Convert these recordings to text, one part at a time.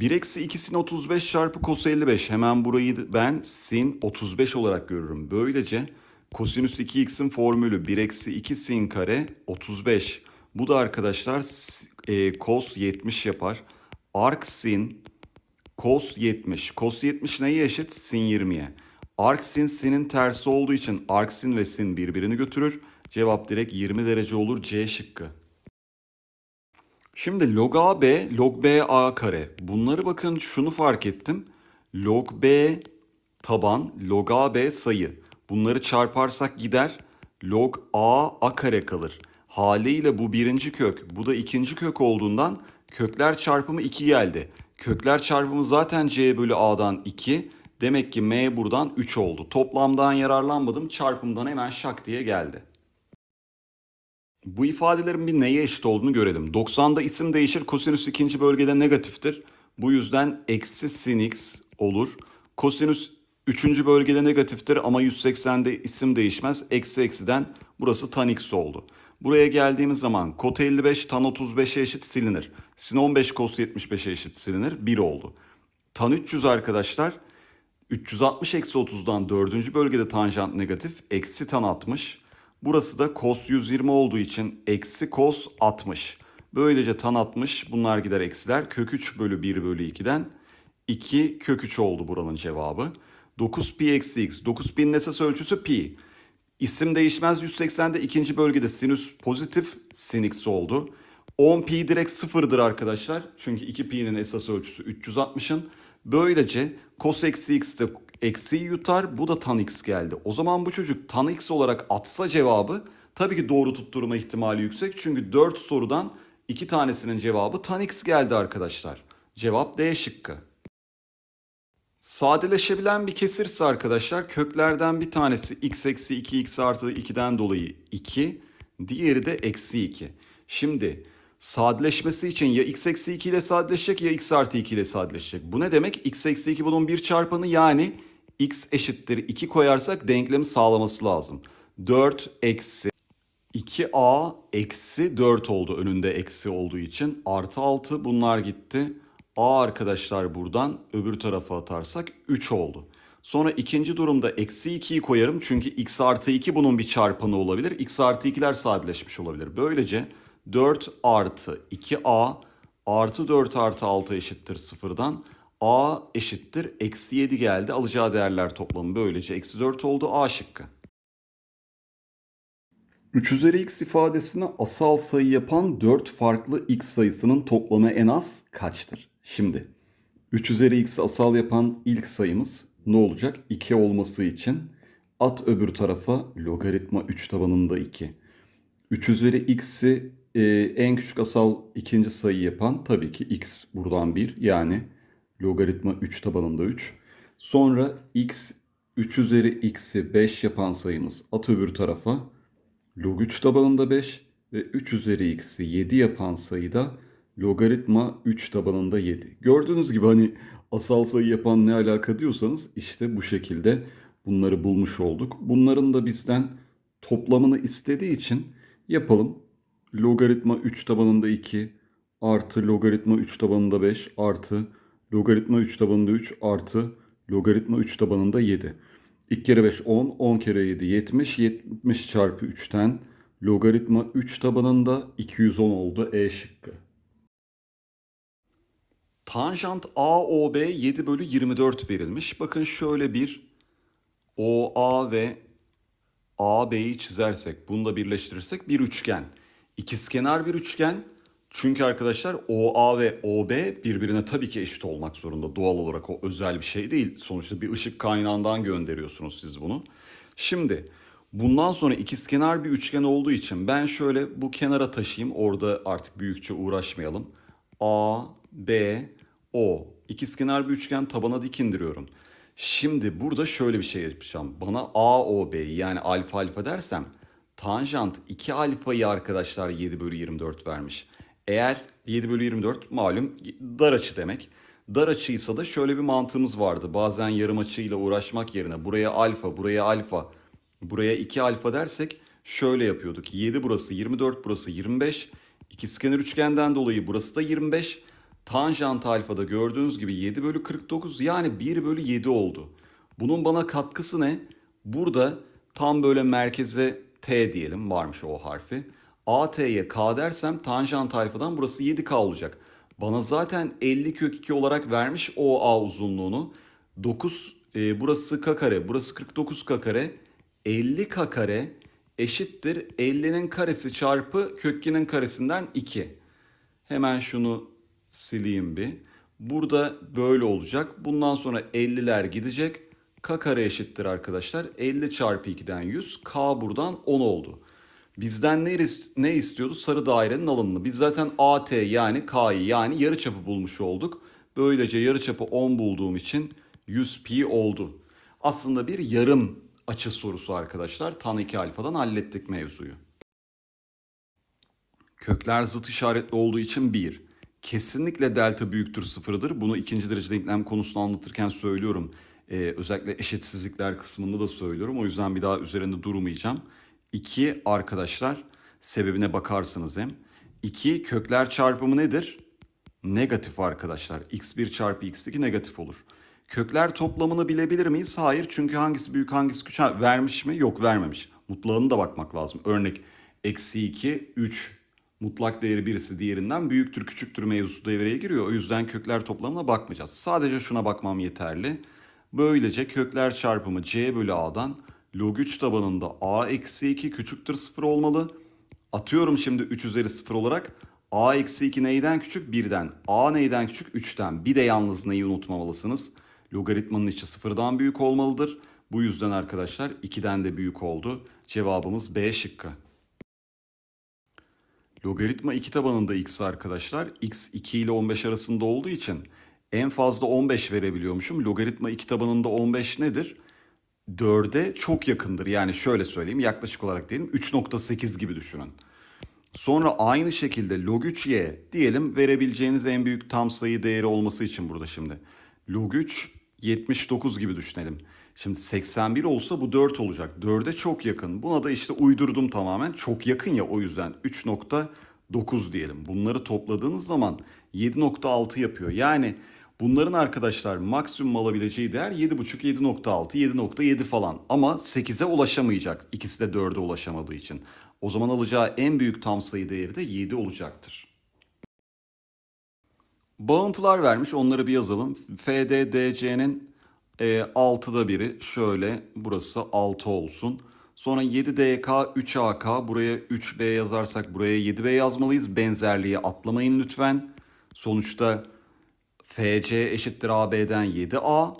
1 eksi 2 sin 35 çarpı kos 55. Hemen burayı ben sin 35 olarak görürüm. Böylece kosinüs 2x'in formülü 1 eksi 2 sin kare 35. Bu da arkadaşlar e, kos 70 yapar. Arc sin kos 70. Kos 70 neye eşit? Sin 20'ye. Arc sin sin'in tersi olduğu için arc sin ve sin birbirini götürür. Cevap direkt 20 derece olur C şıkkı. Şimdi log a b, log b a kare. Bunları bakın şunu fark ettim. Log b taban, log a b sayı. Bunları çarparsak gider. Log a a kare kalır. Haliyle bu birinci kök, bu da ikinci kök olduğundan kökler çarpımı 2 geldi. Kökler çarpımı zaten c bölü a'dan 2. Demek ki m buradan 3 oldu. Toplamdan yararlanmadım. Çarpımdan hemen şak diye geldi. Bu ifadelerin bir neye eşit olduğunu görelim. 90'da isim değişir. Kosinüs ikinci bölgede negatiftir. Bu yüzden eksi sin x olur. Kosinüs üçüncü bölgede negatiftir ama 180'de isim değişmez. Eksi eksiden burası tan x oldu. Buraya geldiğimiz zaman kot 55 tan 35'e eşit silinir. Sin 15 kos 75'e eşit silinir. 1 oldu. Tan 300 arkadaşlar 360 eksi 30'dan dördüncü bölgede tanjant negatif. Eksi tan 60. Burası da cos 120 olduğu için eksi cos 60. Böylece tan 60 bunlar gider eksiler. Kök 3 bölü 1 bölü 2'den 2 kök 3 oldu buranın cevabı. 9 pi eksi x. 9 pi'nin esas ölçüsü pi. İsim değişmez 180'de ikinci bölgede sinüs pozitif sin x oldu. 10 pi direkt sıfırdır arkadaşlar. Çünkü 2 pi'nin esas ölçüsü 360'ın. Böylece cos eksi x de eksiği yutar bu da tan x geldi. O zaman bu çocuk tan x olarak atsa cevabı tabii ki doğru tutturma ihtimali yüksek. Çünkü 4 sorudan 2 tanesinin cevabı tan x geldi arkadaşlar. Cevap D şıkkı. Sadeleşebilen bir kesirse arkadaşlar köklerden bir tanesi x eksi 2 x artı 2'den dolayı 2. Diğeri de eksi 2. Şimdi sadeleşmesi için ya x eksi 2 ile sadeleşecek ya x artı 2 ile sadeleşecek. Bu ne demek? x eksi 2 bunun bir çarpanı yani x eşittir 2 koyarsak denklemi sağlaması lazım. 4 eksi 2a eksi 4 oldu önünde eksi olduğu için. Artı 6 bunlar gitti. a arkadaşlar buradan öbür tarafa atarsak 3 oldu. Sonra ikinci durumda eksi 2'yi koyarım çünkü x artı 2 bunun bir çarpanı olabilir. x artı 2'ler sadeleşmiş olabilir. Böylece 4 artı 2a artı 4 artı 6 eşittir 0'dan a eşittir eksi 7 geldi. Alacağı değerler toplamı böylece eksi 4 oldu a şıkkı. 3 üzeri x ifadesine asal sayı yapan 4 farklı x sayısının toplamı en az kaçtır? Şimdi 3 üzeri x asal yapan ilk sayımız ne olacak? 2 olması için at öbür tarafa logaritma 3 tabanında 2. 3 üzeri x'i e, en küçük asal ikinci sayı yapan tabii ki x buradan 1 yani logaritma 3 tabanında 3. Sonra x 3 üzeri x'i 5 yapan sayımız at öbür tarafa log 3 tabanında 5 ve 3 üzeri x'i 7 yapan sayı da logaritma 3 tabanında 7. Gördüğünüz gibi hani asal sayı yapan ne alaka diyorsanız işte bu şekilde bunları bulmuş olduk. Bunların da bizden toplamını istediği için yapalım logaritma 3 tabanında 2 artı logaritma 3 tabanında 5 artı logaritma 3 tabanında 3 artı logaritma 3 tabanında 7. 2 kere 5 10, 10 kere 7 70, 70 çarpı 3'ten logaritma 3 tabanında 210 oldu E şıkkı. Tanjant AOB 7 bölü 24 verilmiş. Bakın şöyle bir OA ve AB'yi çizersek, bunu da birleştirirsek bir üçgen. İkizkenar bir üçgen. Çünkü arkadaşlar OA ve OB birbirine tabii ki eşit olmak zorunda. Doğal olarak o özel bir şey değil. Sonuçta bir ışık kaynağından gönderiyorsunuz siz bunu. Şimdi bundan sonra ikizkenar bir üçgen olduğu için ben şöyle bu kenara taşıyayım. Orada artık büyükçe uğraşmayalım. A, B, O. İkizkenar bir üçgen tabana dikindiriyorum. Şimdi burada şöyle bir şey yapacağım. Bana AOB yani alfa alfa dersem Tanjant 2 alfayı arkadaşlar 7 bölü 24 vermiş. Eğer 7 bölü 24 malum dar açı demek. Dar açıysa da şöyle bir mantığımız vardı. Bazen yarım açıyla uğraşmak yerine buraya alfa, buraya alfa, buraya 2 alfa dersek şöyle yapıyorduk. 7 burası, 24 burası, 25. İkizkenar üçgenden dolayı burası da 25. Tanjant alfada gördüğünüz gibi 7 bölü 49 yani 1 bölü 7 oldu. Bunun bana katkısı ne? Burada tam böyle merkeze T diyelim varmış o harfi. AT'ye K dersem tanjant alfadan burası 7K olacak. Bana zaten 50 kök 2 olarak vermiş o a uzunluğunu. 9 e, burası K kare burası 49 K kare 50 K kare eşittir 50'nin karesi çarpı kök karesinden 2. Hemen şunu sileyim bir. Burada böyle olacak. Bundan sonra 50'ler gidecek. K kare eşittir arkadaşlar. 50 çarpı 2'den 100. K buradan 10 oldu. Bizden ne, ne istiyordu? Sarı dairenin alanını. Biz zaten AT yani K'yı yani yarıçapı bulmuş olduk. Böylece yarıçapı 10 bulduğum için 100 pi oldu. Aslında bir yarım açı sorusu arkadaşlar. Tan 2 alfadan hallettik mevzuyu. Kökler zıt işaretli olduğu için 1. Kesinlikle delta büyüktür sıfırdır. Bunu ikinci derece denklem konusunu anlatırken söylüyorum. Ee, özellikle eşitsizlikler kısmında da söylüyorum. O yüzden bir daha üzerinde durmayacağım. İki arkadaşlar sebebine bakarsınız hem. İki kökler çarpımı nedir? Negatif arkadaşlar. x1 çarpı x2 negatif olur. Kökler toplamını bilebilir miyiz? Hayır. Çünkü hangisi büyük hangisi küçük vermiş mi? Yok vermemiş. Mutlağını da bakmak lazım. Örnek eksi 2, 3 mutlak değeri birisi diğerinden büyüktür küçüktür mevzusu devreye giriyor. O yüzden kökler toplamına bakmayacağız. Sadece şuna bakmam yeterli. Böylece kökler çarpımı c bölü a'dan log 3 tabanında a eksi 2 küçüktür 0 olmalı. Atıyorum şimdi 3 üzeri 0 olarak a eksi 2 neyden küçük? 1'den. a neyden küçük? 3'ten. Bir de yalnız neyi unutmamalısınız? Logaritmanın içi 0'dan büyük olmalıdır. Bu yüzden arkadaşlar 2'den de büyük oldu. Cevabımız B şıkkı. Logaritma 2 tabanında x arkadaşlar x 2 ile 15 arasında olduğu için en fazla 15 verebiliyormuşum. Logaritma 2 tabanında 15 nedir? 4'e çok yakındır. Yani şöyle söyleyeyim yaklaşık olarak diyelim 3.8 gibi düşünün. Sonra aynı şekilde log 3y diyelim verebileceğiniz en büyük tam sayı değeri olması için burada şimdi. Log 3 79 gibi düşünelim. Şimdi 81 olsa bu 4 olacak. 4'e çok yakın. Buna da işte uydurdum tamamen. Çok yakın ya o yüzden 3.9 diyelim. Bunları topladığınız zaman 7.6 yapıyor. Yani Bunların arkadaşlar maksimum alabileceği değer 7.5, 7.6, 7.7 falan ama 8'e ulaşamayacak. İkisi de 4'e ulaşamadığı için. O zaman alacağı en büyük tam sayı değeri de 7 olacaktır. Bağıntılar vermiş onları bir yazalım. FDDC'nin e, 6'da biri şöyle burası 6 olsun. Sonra 7DK, 3AK buraya 3B yazarsak buraya 7B yazmalıyız. Benzerliği atlamayın lütfen. Sonuçta FC eşittir AB'den 7A.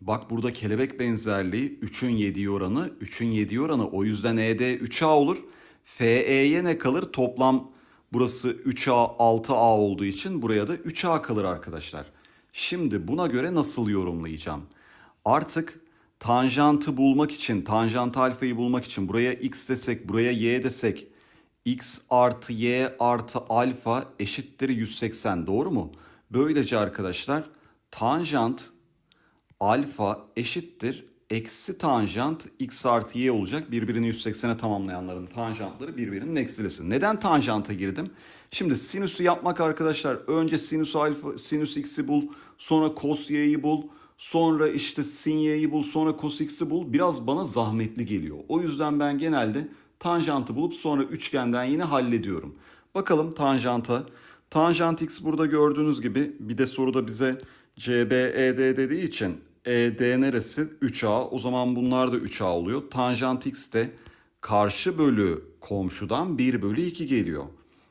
Bak burada kelebek benzerliği 3'ün 7 oranı. 3'ün 7 oranı o yüzden ED 3A olur. FE'ye ne kalır? Toplam burası 3A 6A olduğu için buraya da 3A kalır arkadaşlar. Şimdi buna göre nasıl yorumlayacağım? Artık tanjantı bulmak için, tanjant alfayı bulmak için buraya x desek, buraya y desek x artı y artı alfa eşittir 180 doğru mu? Böylece arkadaşlar tanjant alfa eşittir eksi tanjant x artı y olacak. Birbirini 180'e tamamlayanların tanjantları birbirinin eksilisi. Neden tanjanta girdim? Şimdi sinüsü yapmak arkadaşlar önce sinüs alfa sinüs x'i bul, sonra cos y'yi bul, sonra işte sin y'yi bul, sonra cos x'i bul. Biraz bana zahmetli geliyor. O yüzden ben genelde tanjantı bulup sonra üçgenden yine hallediyorum. Bakalım tanjanta Tanjant x burada gördüğünüz gibi bir de soruda bize CBED dediği için ED neresi? 3A. O zaman bunlar da 3A oluyor. Tanjant x de karşı bölü komşudan 1 bölü 2 geliyor.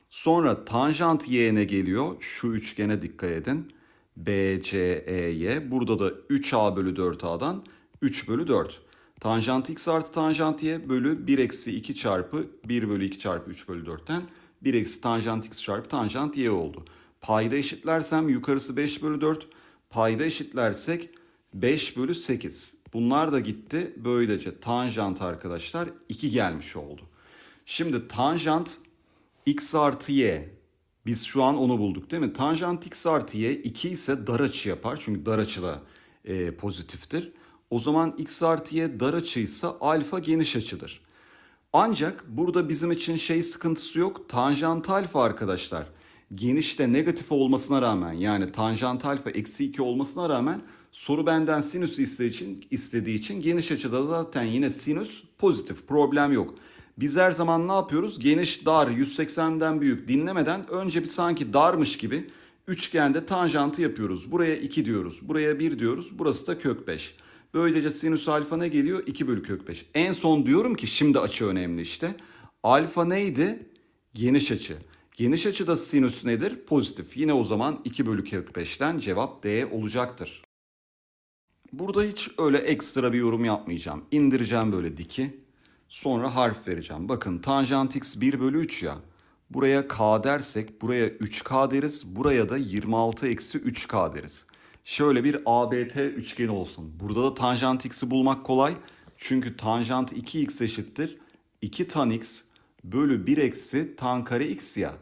Sonra tanjant y'ne geliyor. Şu üçgene dikkat edin. BCEY. Burada da 3A bölü 4A'dan 3 bölü 4. Tanjant x artı tanjant y bölü 1 eksi 2 çarpı 1 bölü 2 çarpı 3 bölü 4'ten 1 eksi tanjant x çarpı tanjant y oldu. Payda eşitlersem yukarısı 5 bölü 4. Payda eşitlersek 5 bölü 8. Bunlar da gitti. Böylece tanjant arkadaşlar 2 gelmiş oldu. Şimdi tanjant x artı y. Biz şu an onu bulduk değil mi? Tanjant x artı y 2 ise dar açı yapar. Çünkü dar açı da e, pozitiftir. O zaman x artı y dar açıysa alfa geniş açıdır. Ancak burada bizim için şey sıkıntısı yok. Tanjant alfa arkadaşlar genişte negatif olmasına rağmen yani tanjant alfa eksi 2 olmasına rağmen soru benden sinüs istediği için, istediği için geniş açıda zaten yine sinüs pozitif problem yok. Biz her zaman ne yapıyoruz? Geniş dar 180'den büyük dinlemeden önce bir sanki darmış gibi üçgende tanjantı yapıyoruz. Buraya 2 diyoruz, buraya 1 diyoruz, burası da kök 5. Böylece sinüs alfa ne geliyor? 2 bölü kök 5. En son diyorum ki şimdi açı önemli işte. Alfa neydi? Geniş açı. Geniş açıda sinüs nedir? Pozitif. Yine o zaman 2 bölü kök 5'ten cevap D olacaktır. Burada hiç öyle ekstra bir yorum yapmayacağım. İndireceğim böyle diki. Sonra harf vereceğim. Bakın tanjant x 1 bölü 3 ya. Buraya k dersek buraya 3k deriz. Buraya da 26 eksi 3k deriz şöyle bir ABT üçgeni olsun. Burada da tanjant x'i bulmak kolay. Çünkü tanjant 2x eşittir 2 tan x bölü 1 eksi tan kare x ya.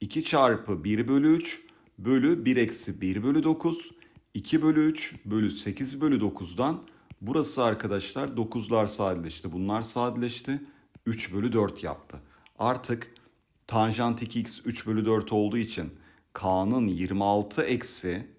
2 çarpı 1 bölü 3 bölü 1 eksi 1 bölü 9 2 bölü 3 bölü 8 bölü 9'dan burası arkadaşlar 9'lar sadeleşti. Bunlar sadeleşti. 3 bölü 4 yaptı. Artık tanjant 2x 3 bölü 4 olduğu için k'nın 26 eksi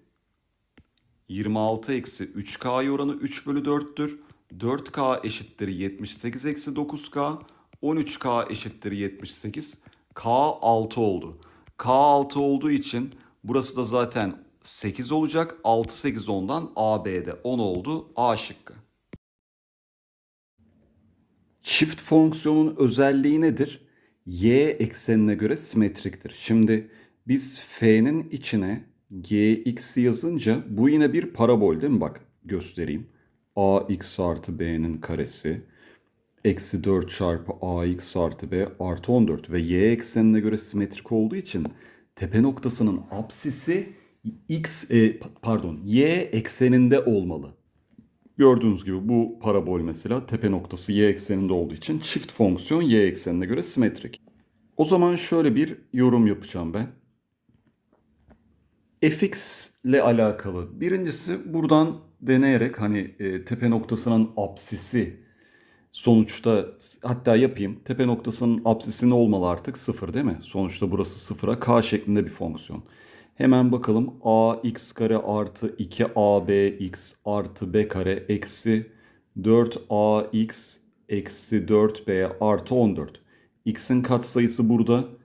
26 eksi 3K oranı 3 bölü 4'tür. 4K eşittir 78 eksi 9K. 13K eşittir 78. K 6 oldu. K 6 olduğu için burası da zaten 8 olacak. 6 8 10'dan AB'de 10 oldu. A şıkkı. Çift fonksiyonun özelliği nedir? Y eksenine göre simetriktir. Şimdi biz F'nin içine gx yazınca bu yine bir parabol değil mi? Bak göstereyim. ax artı b'nin karesi eksi 4 çarpı ax artı b artı 14 ve y eksenine göre simetrik olduğu için tepe noktasının apsisi x e, pardon y ekseninde olmalı. Gördüğünüz gibi bu parabol mesela tepe noktası y ekseninde olduğu için çift fonksiyon y eksenine göre simetrik. O zaman şöyle bir yorum yapacağım ben fx ile alakalı. Birincisi buradan deneyerek hani e, tepe noktasının apsisi sonuçta hatta yapayım. Tepe noktasının apsisi ne olmalı artık? Sıfır değil mi? Sonuçta burası sıfıra k şeklinde bir fonksiyon. Hemen bakalım a x kare artı 2 abx artı b kare eksi 4ax eksi 4b artı 14. x'in katsayısı burada.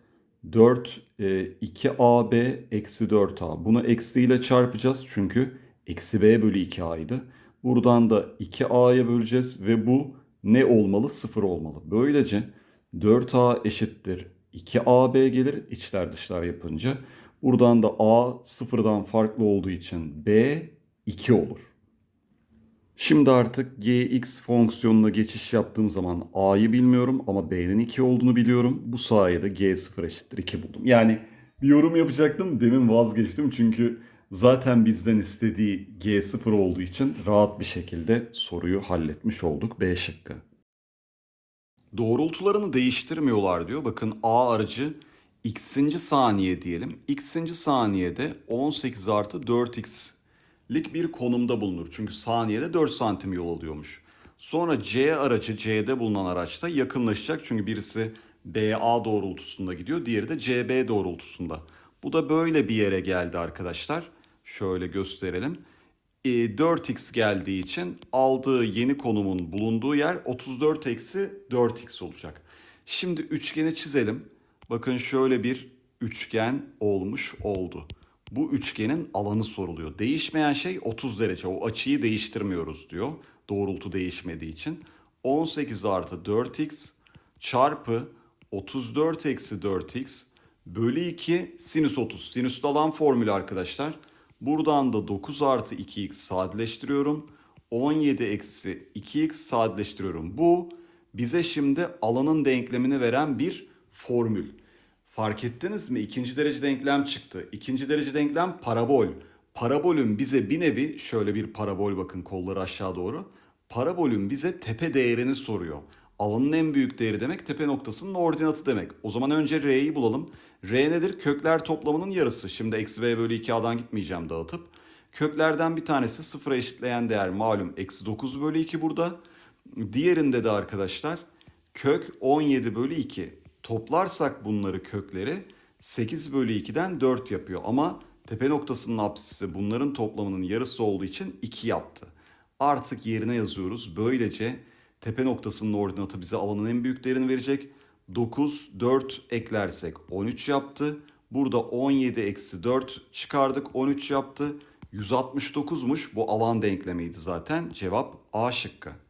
4 e, 2ab eksi 4a. Bunu eksi ile çarpacağız çünkü eksi b bölü 2a idi. Buradan da 2a'ya böleceğiz ve bu ne olmalı? 0 olmalı. Böylece 4a eşittir 2ab gelir içler dışlar yapınca. Buradan da a sıfırdan farklı olduğu için b 2 olur. Şimdi artık gx fonksiyonuna geçiş yaptığım zaman a'yı bilmiyorum ama b'nin 2 olduğunu biliyorum. Bu sayede g0 eşittir 2 buldum. Yani bir yorum yapacaktım demin vazgeçtim çünkü zaten bizden istediği g0 olduğu için rahat bir şekilde soruyu halletmiş olduk b şıkkı. Doğrultularını değiştirmiyorlar diyor. Bakın a aracı x'inci saniye diyelim. x'inci saniyede 18 artı 4x lik bir konumda bulunur. Çünkü saniyede 4 santim yol alıyormuş. Sonra C aracı C'de bulunan araçta yakınlaşacak. Çünkü birisi BA doğrultusunda gidiyor. Diğeri de CB doğrultusunda. Bu da böyle bir yere geldi arkadaşlar. Şöyle gösterelim. 4x e, geldiği için aldığı yeni konumun bulunduğu yer 34 eksi 4x olacak. Şimdi üçgeni çizelim. Bakın şöyle bir üçgen olmuş oldu bu üçgenin alanı soruluyor. Değişmeyen şey 30 derece. O açıyı değiştirmiyoruz diyor. Doğrultu değişmediği için. 18 artı 4x çarpı 34 eksi 4x bölü 2 sinüs 30. Sinüs alan formülü arkadaşlar. Buradan da 9 artı 2x sadeleştiriyorum. 17 eksi 2x sadeleştiriyorum. Bu bize şimdi alanın denklemini veren bir formül. Fark ettiniz mi? İkinci derece denklem çıktı. İkinci derece denklem parabol. Parabolün bize bir nevi şöyle bir parabol bakın kolları aşağı doğru. Parabolün bize tepe değerini soruyor. Alanın en büyük değeri demek tepe noktasının ordinatı demek. O zaman önce r'yi bulalım. r nedir? Kökler toplamının yarısı. Şimdi eksi v bölü 2a'dan gitmeyeceğim dağıtıp. Köklerden bir tanesi sıfıra eşitleyen değer malum eksi 9 bölü 2 burada. Diğerinde de arkadaşlar kök 17 bölü 2. Toplarsak bunları kökleri 8 bölü 2'den 4 yapıyor. Ama tepe noktasının apsisi bunların toplamının yarısı olduğu için 2 yaptı. Artık yerine yazıyoruz. Böylece tepe noktasının ordinatı bize alanın en büyük değerini verecek. 9, 4 eklersek 13 yaptı. Burada 17 eksi 4 çıkardık 13 yaptı. 169'muş bu alan denklemiydi zaten. Cevap A şıkkı.